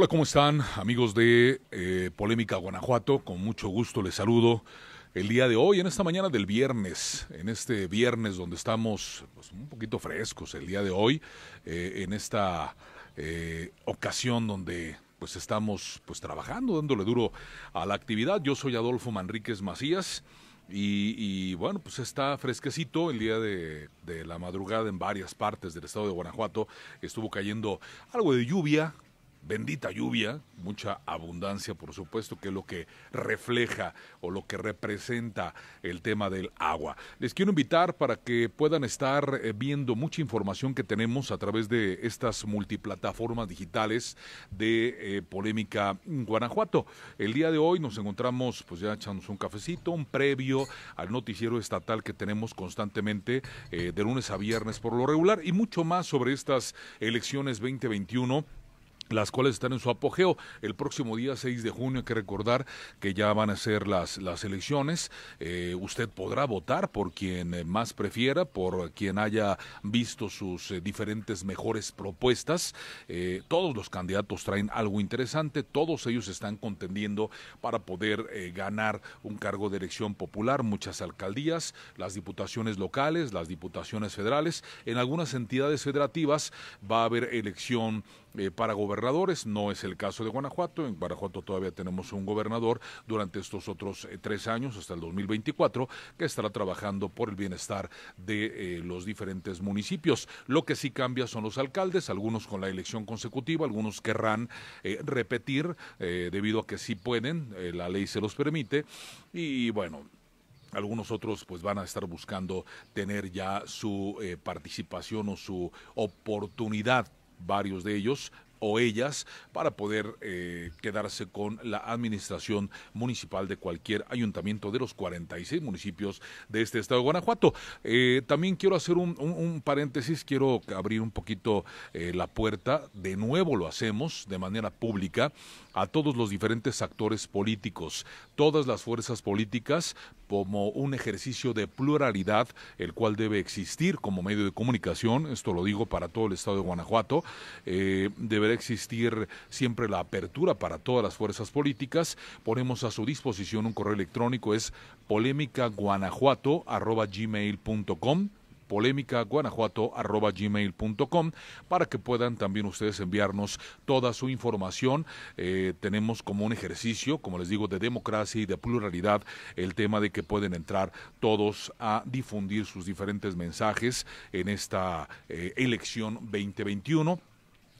Hola, ¿cómo están amigos de eh, Polémica Guanajuato? Con mucho gusto les saludo el día de hoy, en esta mañana del viernes, en este viernes donde estamos pues, un poquito frescos el día de hoy, eh, en esta eh, ocasión donde pues estamos pues trabajando, dándole duro a la actividad. Yo soy Adolfo Manríquez Macías. Y, bueno, pues está fresquecito el día de, de, la madrugada en varias partes del estado de Guanajuato. Estuvo cayendo algo de lluvia, bendita lluvia, mucha abundancia, por supuesto, que es lo que refleja o lo que representa el tema del agua. Les quiero invitar para que puedan estar eh, viendo mucha información que tenemos a través de estas multiplataformas digitales de polémica eh, Polémica Guanajuato. El día de hoy nos encontramos, pues ya echamos un cafecito, un previo al noticiero estatal que tenemos constantemente eh, de lunes a viernes por lo regular y mucho más sobre estas elecciones 2021 las cuales están en su apogeo. El próximo día 6 de junio hay que recordar que ya van a ser las, las elecciones. Eh, usted podrá votar por quien más prefiera, por quien haya visto sus eh, diferentes mejores propuestas. Eh, todos los candidatos traen algo interesante, todos ellos están contendiendo para poder ganar un cargo de elección popular, muchas alcaldías, las diputaciones locales, las diputaciones federales. En algunas entidades federativas va a haber elección eh, para gobernadores. No es el caso de Guanajuato. En Guanajuato todavía tenemos un gobernador durante estos otros eh, tres años, hasta el 2024, que estará trabajando por el bienestar de eh, los diferentes municipios. Lo que sí cambia son los alcaldes, algunos con la elección consecutiva, algunos querrán repetir debido a que sí pueden, la ley se los permite. Y bueno, algunos otros pues van a estar buscando tener ya su participación o su oportunidad varios de ellos o ellas para poder eh, quedarse con la administración municipal de cualquier ayuntamiento de los 46 municipios de este estado de Guanajuato. Eh, también quiero hacer un, paréntesis, quiero abrir un poquito eh, la puerta, de nuevo lo hacemos de manera pública, a todos los diferentes actores políticos, todas las fuerzas políticas, como un ejercicio de pluralidad, el cual debe existir como medio de comunicación, esto lo digo para todo el estado de Guanajuato, eh, deberá existir siempre la apertura para todas las fuerzas políticas. Ponemos a su disposición un correo electrónico, es polémicaguanajuato.com, polémica com para que puedan también ustedes enviarnos toda su información. Eh, tenemos como un ejercicio, como les digo, de democracia y de pluralidad el tema de que pueden entrar todos a difundir sus diferentes mensajes en esta eh, elección 2021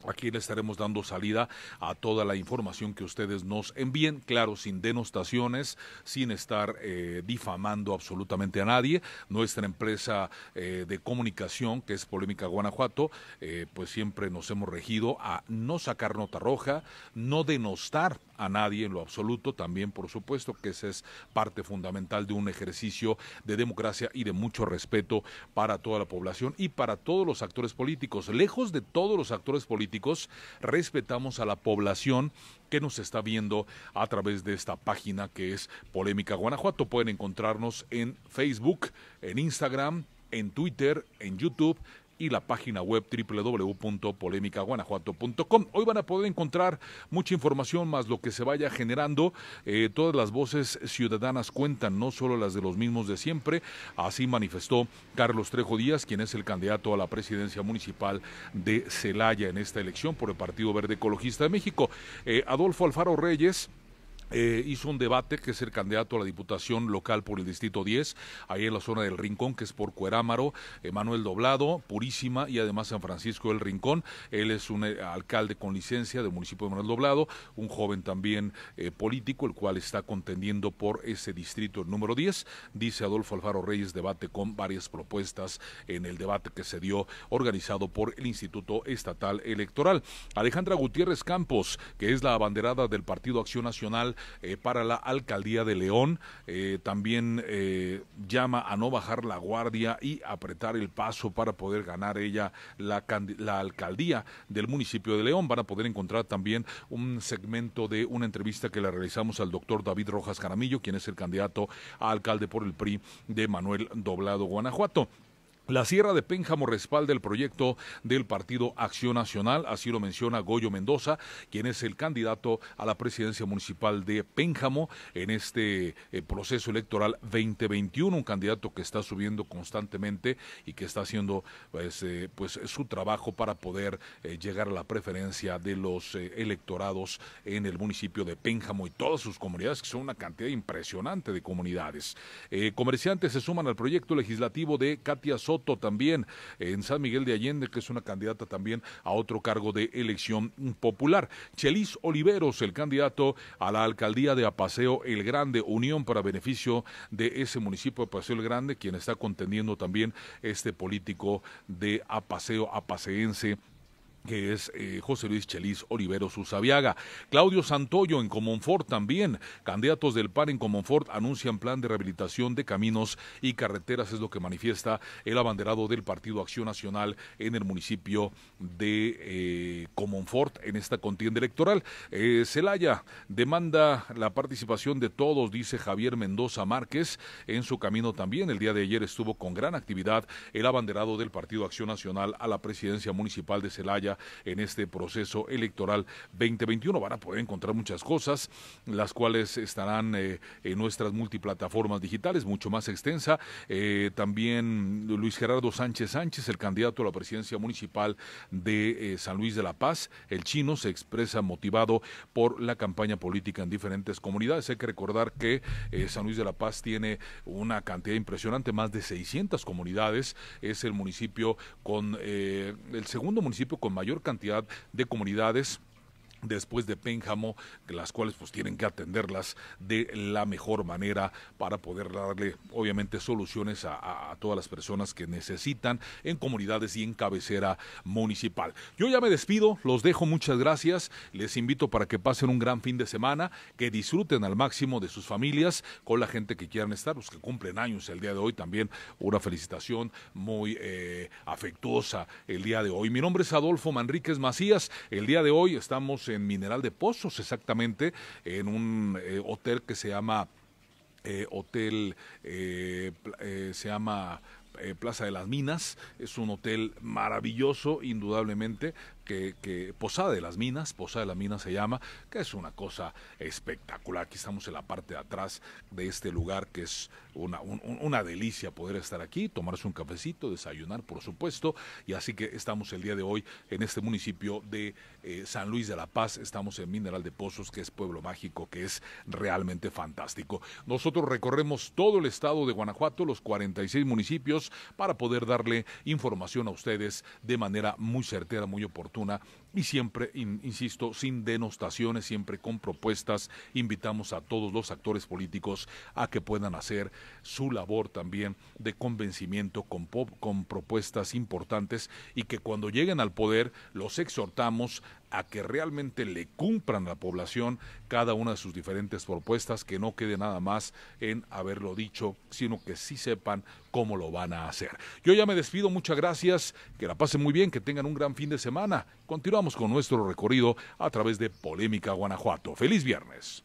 Aquí le estaremos dando salida a toda la información que ustedes nos envíen, claro, sin denostaciones, sin estar eh, difamando absolutamente a nadie. Nuestra empresa eh, de comunicación, que es Polémica Guanajuato, eh, pues siempre nos hemos regido a no sacar nota roja, no denostar a nadie en lo absoluto, también por supuesto que esa es parte fundamental de un ejercicio de democracia y de mucho respeto para toda la población y para todos los actores políticos, lejos de todos los actores políticos respetamos a la población que nos está viendo a través de esta página que es Polémica Guanajuato. Pueden encontrarnos en Facebook, en Instagram, en Twitter, en YouTube y la página web www.polémicaguanajuato.com. Hoy van a poder encontrar mucha información más lo que se vaya generando. Eh, todas las voces ciudadanas cuentan, no solo las de los mismos de siempre. Así manifestó Carlos Trejo Díaz, quien es el candidato a la presidencia municipal de Celaya en esta elección por el Partido Verde Ecologista de México. Eh, Adolfo Alfaro Reyes. Eh, hizo un debate que es el candidato a la Diputación Local por el Distrito 10, ahí en la zona del Rincón, que es por Cuerámaro, Emanuel Doblado, Purísima y además San Francisco del Rincón. Él es un eh, alcalde con licencia del municipio de Manuel Doblado, un joven también eh, político, el cual está contendiendo por ese distrito número 10. Dice Adolfo Alfaro Reyes, debate con varias propuestas en el debate que se dio organizado por el Instituto Estatal Electoral. Alejandra Gutiérrez Campos, que es la abanderada del Partido Acción Nacional, eh, para la alcaldía de León. Eh, también eh, llama a no bajar la guardia y apretar el paso para poder ganar ella la, alcaldía del municipio de León. Van a poder encontrar también un segmento de una entrevista que le realizamos al doctor David Rojas Caramillo, quien es el candidato a alcalde por el PRI de Manuel Doblado, Guanajuato. La Sierra de Pénjamo respalda el proyecto del Partido Acción Nacional, así lo menciona Goyo Mendoza, quien es el candidato a la presidencia municipal de Pénjamo en este eh, proceso electoral 2021, un candidato que está subiendo constantemente y que está haciendo pues, eh, pues su trabajo para poder eh, llegar a la preferencia de los electorados en el municipio de Pénjamo y todas sus comunidades, que son una cantidad impresionante de comunidades. comerciantes se suman al proyecto legislativo de Katia Soto también en San Miguel de Allende, que es una candidata también a otro cargo de elección popular. Chelis Oliveros, el candidato a la alcaldía de Apaseo El Grande, unión para beneficio de ese municipio de Apaseo El Grande, quien está contendiendo también este político de Apaseo apaseense que es eh, José Luis Chelis Olivero Susabiaga. Claudio Santoyo en Comonfort también. Candidatos del PAN en Comonfort anuncian plan de rehabilitación de caminos y carreteras, es lo que manifiesta el abanderado del Partido Acción Nacional en el municipio de eh, Comonfort en esta contienda electoral. Eh, Celaya demanda la participación de todos, dice Javier Mendoza Márquez, en su camino también. El día de ayer estuvo con gran actividad el abanderado del Partido Acción Nacional a la presidencia municipal de Celaya en este proceso electoral 2021. Van a poder encontrar muchas cosas, las cuales estarán eh, en nuestras multiplataformas digitales, mucho más extensa. Eh, también Luis Gerardo Sánchez Sánchez, el candidato a la presidencia municipal de eh, San Luis de la Paz, el chino, se expresa motivado por la campaña política en diferentes comunidades. Hay que recordar que San Luis de la Paz tiene una cantidad impresionante, más de 600 comunidades. Es el municipio con el segundo municipio con mayor cantidad de comunidades después de Pénjamo, las cuales pues tienen que atenderlas de la mejor manera para poder darle obviamente soluciones a, todas las personas que necesitan en comunidades y en cabecera municipal. Yo ya me despido, los dejo, muchas gracias, les invito para que pasen un gran fin de semana, que disfruten al máximo de sus familias, con la gente que quieran estar, los que cumplen años el día de hoy también, una felicitación muy eh, afectuosa el día de hoy. Mi nombre es Adolfo Manríquez Macías, el día de hoy estamos en Mineral de Pozos, exactamente, en un eh, hotel que se llama eh, Hotel, eh, se llama Plaza de las Minas. Es un hotel maravilloso, indudablemente, que, Posada de las Minas, Posada de las Minas se llama, que es una cosa espectacular. Aquí estamos en la parte de atrás de este lugar que es una, una delicia poder estar aquí, tomarse un cafecito, desayunar, por supuesto. Y así que estamos el día de hoy en este municipio de eh, San Luis de la Paz, estamos en Mineral de Pozos, que es pueblo mágico, que es realmente fantástico. Nosotros recorremos todo el estado de Guanajuato, los 46 municipios, para poder darle información a ustedes de manera muy certera, muy oportuna fortuna y siempre, insisto, sin denostaciones, siempre con propuestas. Invitamos a todos los actores políticos a que puedan hacer su labor también de convencimiento con, con propuestas importantes y que cuando lleguen al poder los exhortamos a que realmente le cumplan a la población cada una de sus diferentes propuestas, que no quede nada más en haberlo dicho, sino que sí sepan cómo lo van a hacer. Yo ya me despido, muchas gracias, que la pasen muy bien, que tengan un gran fin de semana. Continuamos Vamos con nuestro recorrido a través de Polémica Guanajuato. Feliz viernes.